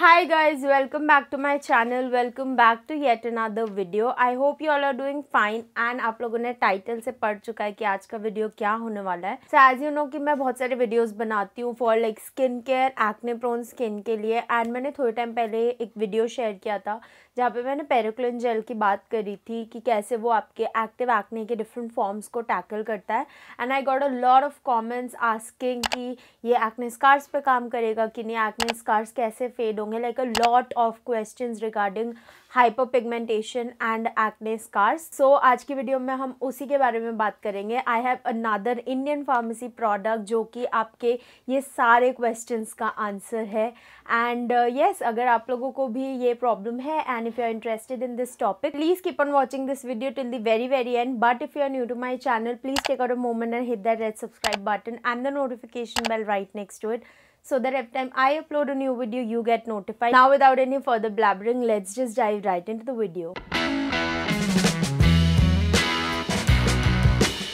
hi guys welcome back to my channel welcome back to yet another video i hope you all are doing fine and आप लोगों ने title से पढ़ चुका है कि आज का वीडियो क्या होने वाला है सो एज यू नो कि मैं बहुत सारे वीडियोज़ बनाती हूँ for like skin care acne prone skin के लिए एंड मैंने थोड़े टाइम पहले एक वीडियो शेयर किया था जहाँ पे मैंने पेरोक्लिन जेल की बात करी थी कि कैसे वो आपके एक्टिव एक्ने के डिफरेंट फॉर्म्स को टैकल करता है and I got a lot of comments asking कि ये एक्ने स्कार्स पे काम करेगा कि नहीं एक्ने स्कार्स कैसे फेड होंगे होंगे like a lot of question regarding hyper pigmentation and acne scars so आज की वीडियो में हम उसी के बारे में बात करेंगे I have another Indian pharmacy product जो कि आपके ये सारे क्वेश्चंस का आंसर है एंड येस uh, yes, अगर आप लोगों को भी ये प्रॉब्लम है and if you are interested in this topic please keep on watching this video till the very very end but if you are new to my channel please take out a moment and hit that red subscribe button and the notification bell right next to it so that every time I upload a new video, you get notified. Now without any further blabbering, let's just dive right into the video.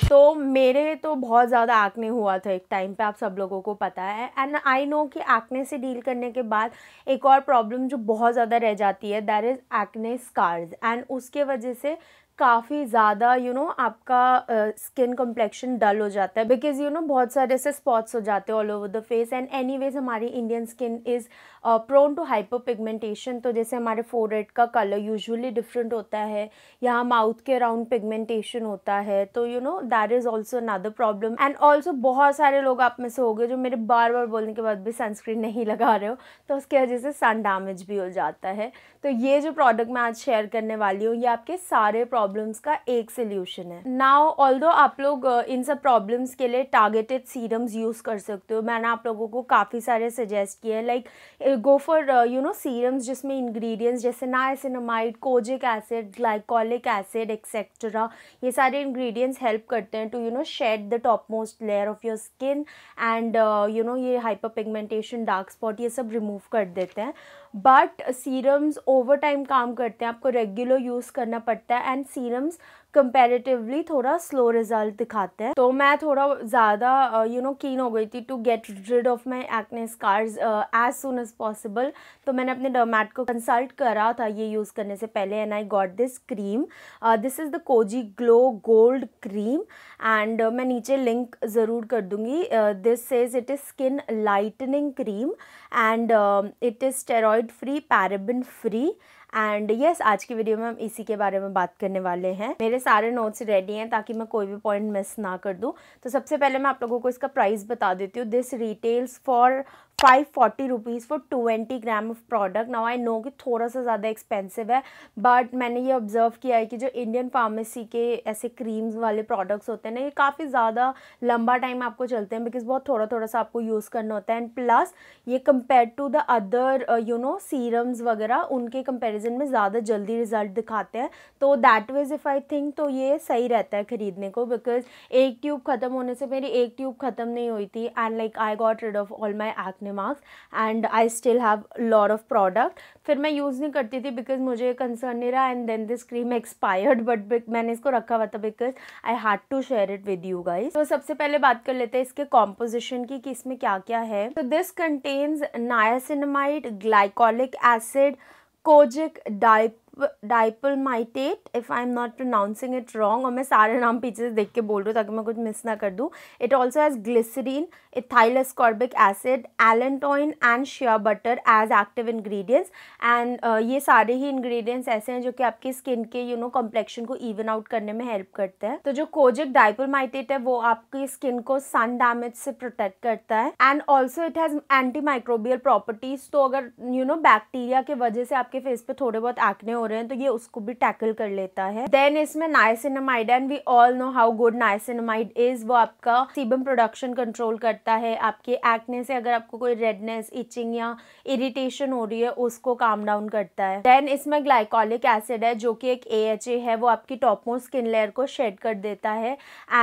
तो मेरे तो बहुत ज़्यादा acne हुआ था एक time पे आप सब लोगों को पता है एंड आई नो कि एक्ने से डील करने के बाद एक और प्रॉब्लम जो बहुत ज़्यादा रह जाती है that is acne scars and उसके वजह से काफ़ी ज़्यादा यू नो आपका स्किन कॉम्प्लेक्शन डल हो जाता है बिकॉज यू नो बहुत सारे ऐसे स्पॉट्स हो जाते हैं all over the face and anyways हमारी Indian skin is prone to hyper pigmentation तो जैसे हमारे फोरहेड का कलर यूजुअली डिफरेंट होता है यहाँ माउथ के अराउंड पिगमेंटेशन होता है तो you know that is also another problem and also बहुत सारे लोग आप में से हो गए जो मेरे बार बार बोलने के बाद भी सनस्क्रीन नहीं लगा रहे हो तो उसकी वजह से सन डैमेज भी हो जाता है तो ये जो प्रोडक्ट मैं आज शेयर करने वाली हूँ ये आपके सारे प्रॉब्लम प्रॉब्लम्स का एक सोल्यूशन है नाउ ऑल आप लोग इन सब प्रॉब्लम्स के लिए टारगेटेड सीरम्स यूज़ कर सकते हो मैंने आप लोगों को काफ़ी सारे सजेस्ट किए हैं like go for you know serums जिसमें इंग्रेडिएंट्स जैसे niacinamide kojic acid glycolic acid etcetera ये सारे इंग्रेडिएंट्स हेल्प करते हैं to you know shed the top most layer of your skin and you know ये हाइपर पिगमेंटेशन डार्क स्पॉट ये सब remove कर देते हैं बट सीरम्स ओवर टाइम काम करते हैं आपको रेगुलर यूज़ करना पड़ता है एंड सीरम्स कंपेरेटिवली थोड़ा स्लो रिजल्ट दिखाते हैं तो मैं थोड़ा ज़्यादा यू नो कीन हो गई थी to get rid of my acne scars as soon as possible तो मैंने अपने डर्मैट को कंसल्ट करा था ये यूज़ करने से पहले and I got this cream this is the Kozi Glow Gold cream and मैं नीचे लिंक ज़रूर कर दूँगी this is it is skin lightening cream and it is steroid free paraben free and yes yes, आज की video में हम इसी के बारे में बात करने वाले हैं मेरे सारे नोट्स रेडी हैं ताकि मैं कोई भी पॉइंट मिस ना कर दूं तो सबसे पहले मैं आप लोगों को इसका प्राइस बता देती हूँ this retails for five forty rupees for twenty gram of product now I know कि थोड़ा सा ज़्यादा एक्सपेंसिव है बट मैंने ये ऑब्जर्व किया है कि जो इंडियन फार्मेसी के ऐसे क्रीम्स वाले प्रोडक्ट्स होते हैं ना ये काफ़ी ज़्यादा लंबा टाइम आपको चलते हैं बिकॉज बहुत थोड़ा थोड़ा सा आपको यूज़ करना होता है एंड प्लस ये compare to the other you know serums वगैरह उनके कंपेरिजन में ज़्यादा जल्दी रिजल्ट दिखाते हैं तो that ways if I think तो ये सही रहता है ख़रीदने को बिकॉज एक ट्यूब ख़त्म होने से मेरी एक ट्यूब ख़त्म नहीं हुई थी and like I got rid of all my acne marks and I still have lot of product फिर मैं यूज़ नहीं करती थी बिकॉज मुझे कंसर्न नहीं रहा and then this cream expired but मैंने इसको रखा हुआ था because I had to share it with you guys तो सबसे पहले बात कर लेते हैं इसके कॉम्पोजिशन की कि इसमें क्या क्या है तो this contains niacinamide glycolic acid kojic dip dipalmitate if I am not pronouncing it wrong और मैं सारे नाम पीछे से देख के बोल रही हूँ ताकि मैं कुछ मिस ना कर दूँ it also has glycerin ethyl ascorbic acid allantoin and shea butter as active ingredients and ये सारे ही इन्ग्रीडियंट्स ऐसे हैं जो कि आपकी स्किन के यू नो कॉम्प्लेक्शन को इवन आउट करने में हेल्प करते हैं तो जो कोजिक माइटेट है वो आपकी स्किन को सन डैमेज से प्रोटेक्ट करता है and also it has anti microbial properties तो अगर यू नो बैक्टीरिया के वजह से आपके फेस पर थोड़े बहुत एक्ने हो हो रहे हैं तो ये उसको भी टैकल कर लेता है देन इसमें niacinamide and we all know how good niacinamide is वो आपका सीबम प्रोडक्शन कंट्रोल करता है आपके एक्ने से अगर आपको कोई रेडनेस इचिंग या इरिटेशन हो रही है उसको काम डाउन करता है देन इसमें ग्लाइकोलिक एसिड है जो कि एक ए है वो आपकी टॉप मोस्ट स्किन लेयर को शेड कर देता है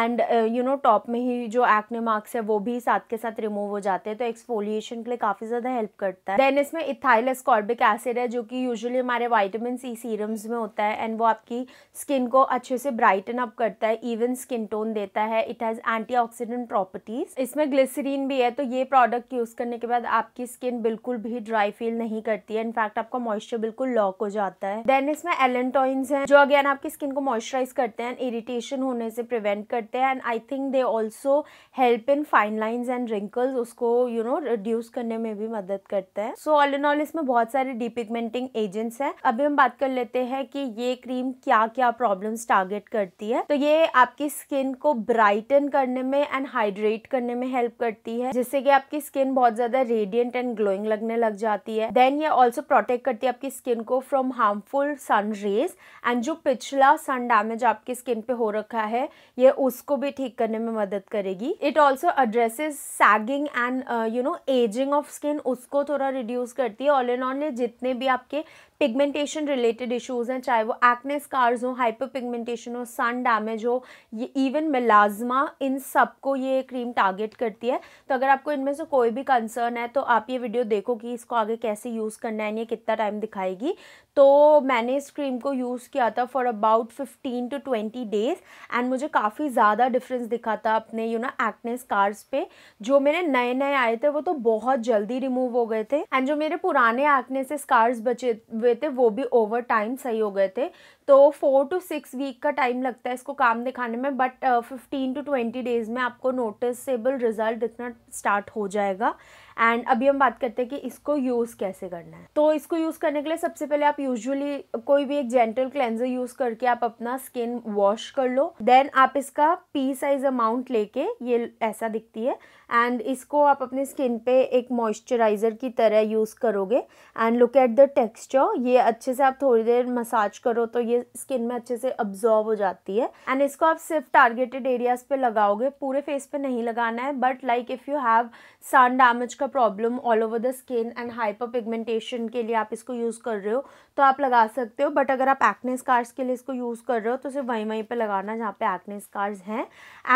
एंड यू नो टॉप में ही जो एक्ने मार्क्स है वो भी साथ के साथ रिमूव हो जाते हैं तो एक्सफोलिएशन के लिए काफ़ी ज़्यादा हेल्प करता है देन इसमें इथाइल एस्कॉर्बिक एसिड है जो कि यूजुअली हमारे वाइटामिन सी सी सीरम्स में होता है एंड वो आपकी स्किन को अच्छे से ब्राइटन अप करता है इवन स्किन टोन देता है इट हैज़ एंटीऑक्सीडेंट प्रॉपर्टीज़ इसमें ग्लिसरीन भी है तो ये प्रोडक्ट यूज़ करने के बाद आपकी स्किन बिल्कुल भी ड्राई फील नहीं करती है इनफैक्ट आपका मॉइस्चर बिल्कुल लॉक हो जाता है देन इसमें एलेंटॉइन्स हैं जो अगेन आपकी स्किन को मॉइस्चराइज करते हैं इरिटेशन होने से प्रिवेंट करते हैं and I think they also help in fine lines and wrinkles उसको यू नो रिड्यूस करने में भी मदद करते हैं सो ऑल इन ऑल इसमें बहुत सारे डीपिगमेंटिंग एजेंट्स हैं अभी हम बात कर लेते हैं कि ये क्रीम क्या क्या प्रॉब्लम्स टारगेट करती है तो ये आपकी स्किन को ब्राइटन करने में एंड हाइड्रेट करने में हेल्प करती है जिससे कि आपकी स्किन बहुत ज़्यादा रेडियंट एंड ग्लोइंग लगने लग जाती है देन ये ऑल्सो प्रोटेक्ट करती है आपकी स्किन को from harmful sun rays and जो पिछला सन डैमेज आपकी स्किन पे हो रखा है ये उसको भी ठीक करने में मदद करेगी it also addresses sagging and you know ageing of skin उसको थोड़ा रिड्यूस करती है ऑल एंड ऑल जितने भी आपके पिगमेंटेशन रिलेटेड रिलेटेड इश्यूज़ हैं चाहे वो एक्ने स्कार्स हो हाइपर पिगमेंटेशन हो सन डैमेज हो ये इवन मिलाजमा इन सब को ये क्रीम टारगेट करती है तो अगर आपको इनमें से कोई भी कंसर्न है तो आप ये वीडियो देखो कि इसको आगे कैसे यूज़ करना है ये कितना टाइम दिखाएगी तो मैंने इस क्रीम को यूज़ किया था for about fifteen to twenty days and मुझे काफ़ी ज़्यादा डिफरेंस दिखा था अपने यू नो एक्ने स्कार्स पे जो मेरे नए नए आए थे वो तो बहुत जल्दी रिमूव हो गए थे एंड जो मेरे पुराने एक्ने से स्कार्स बचे हुए थे वो भी ओवर टाइम सही हो गए थे तो फोर टू सिक्स वीक का टाइम लगता है इसको काम दिखाने में but fifteen to twenty days में आपको नोटिसेबल रिजल्ट दिखना स्टार्ट हो जाएगा एंड अभी हम बात करते हैं कि इसको यूज़ कैसे करना है तो इसको यूज़ करने के लिए सबसे पहले आप यूजुअली कोई भी एक जेंटल क्लेंजर यूज़ करके आप अपना स्किन वॉश कर लो देन आप इसका पी साइज अमाउंट लेके ये ऐसा दिखती है एंड इसको आप अपने स्किन पे एक मॉइस्चराइज़र की तरह यूज़ करोगे and look at the texture ये अच्छे से आप थोड़ी देर मसाज करो तो ये स्किन में अच्छे से अब्जॉर्व हो जाती है एंड इसको आप सिर्फ टारगेटेड एरियाज पे लगाओगे पूरे फेस पे नहीं लगाना है but like if you have sun damage का problem all over the skin and hyper pigmentation के लिए आप इसको यूज़ कर रहे हो तो आप लगा सकते हो बट अगर आप एक्ने स्कार्स के लिए इसको यूज़ कर रहे हो तो सिर्फ वहीं वहीं पर लगाना जहाँ पे एक्ने स्कार्स हैं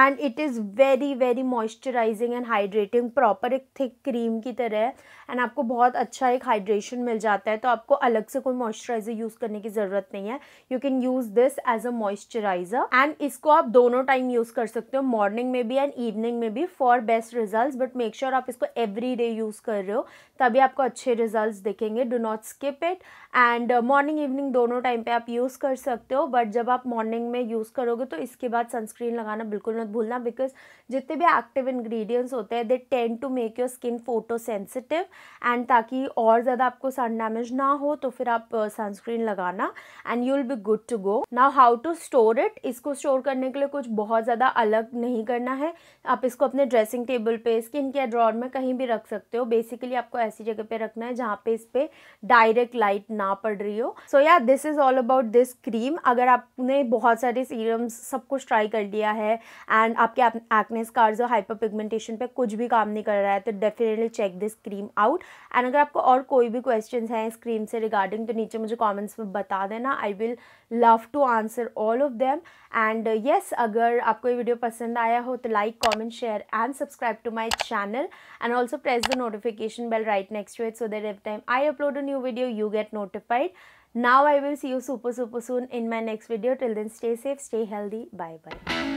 and it is very very moisturising and hydrating proper एक थिक क्रीम की तरह है एंड आपको बहुत अच्छा एक हाइड्रेशन मिल जाता है तो आपको अलग से कोई मॉइस्चराइज़र यूज़ करने की ज़रूरत नहीं है you can use this as a moisturiser and इसको आप दोनों टाइम यूज कर सकते हो मॉर्निंग में भी एंड इवनिंग में भी for best result but make sure आप इसको एवरी डे यूज कर रहे हो तभी आपको अच्छे रिजल्ट दिखेंगे do not skip it and morning evening दोनों टाइम पे आप यूज़ कर सकते हो बट जब आप मॉर्निंग में यूज़ करोगे तो इसके बाद सनस्क्रीन लगाना बिल्कुल मत भूलना बिकॉज जितने भी एक्टिव इन्ग्रीडियंट्स होते हैं they tend to make your skin photo sensitive and ताकि और ज़्यादा आपको सन डैमेज ना हो तो फिर आप सनस्क्रीन uh, लगाना and you will be be good to go now how to store it इसको स्टोर करने के लिए कुछ बहुत ज़्यादा अलग नहीं करना है आप इसको अपने ड्रेसिंग टेबल पे स्किन केयर ड्रॉर में कहीं भी रख सकते हो बेसिकली आपको ऐसी जगह पे रखना है जहाँ पे इस पर डायरेक्ट लाइट ना पड़ रही हो सो या this is all about this cream अगर आपने बहुत सारे सीरम्स सब कुछ ट्राई कर लिया है एंड आपके एक्ने कार्ड और हाइपर पिगमेंटेशन पे कुछ भी काम नहीं कर रहा है तो definitely check this cream out and अगर आपको और कोई भी क्वेश्चन हैं इस क्रीम से रिगार्डिंग तो नीचे मुझे कॉमेंट्स में बता देना I will love to answer all of them and uh, yes agar aapko ye video pasand aaya ho to like comment share and subscribe to my channel and also press the notification bell right next to it so that every time i upload a new video you get notified now i will see you super super soon in my next video till then stay safe stay healthy bye bye